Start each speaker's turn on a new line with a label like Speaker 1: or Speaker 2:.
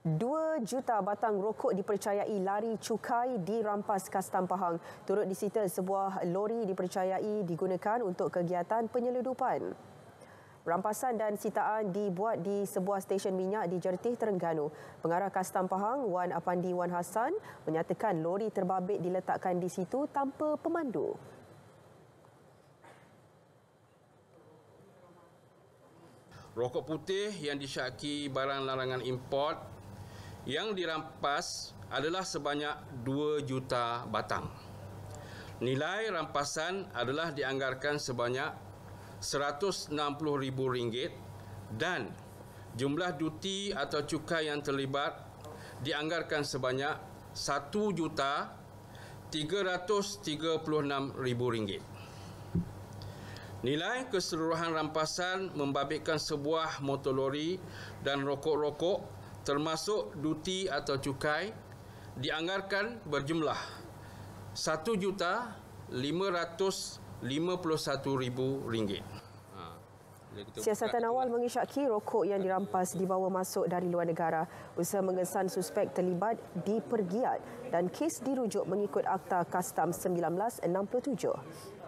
Speaker 1: Dua juta batang rokok dipercayai lari cukai dirampas Kastam Pahang. Turut disita sebuah lori dipercayai digunakan untuk kegiatan penyeludupan. Rampasan dan sitaan dibuat di sebuah stesen minyak di Jertih, Terengganu. Pengarah Kastam Pahang, Wan Apandi Wan Hassan, menyatakan lori terbabit diletakkan di situ tanpa pemandu.
Speaker 2: Rokok putih yang disyaki barang larangan import yang dirampas adalah sebanyak 2 juta batang. Nilai rampasan adalah dianggarkan sebanyak RM160,000 dan jumlah duti atau cukai yang terlibat dianggarkan sebanyak RM1,336,000. Nilai keseluruhan rampasan membabitkan sebuah motor lori dan rokok-rokok termasuk duti atau cukai dianggarkan berjumlah RM1,551,000. Ha, Siasatan
Speaker 1: awal mengisyaki rokok yang dirampas dibawa masuk dari luar negara. Usaha mengesan suspek terlibat dipergiat dan kes dirujuk mengikut Akta Kastam 1967.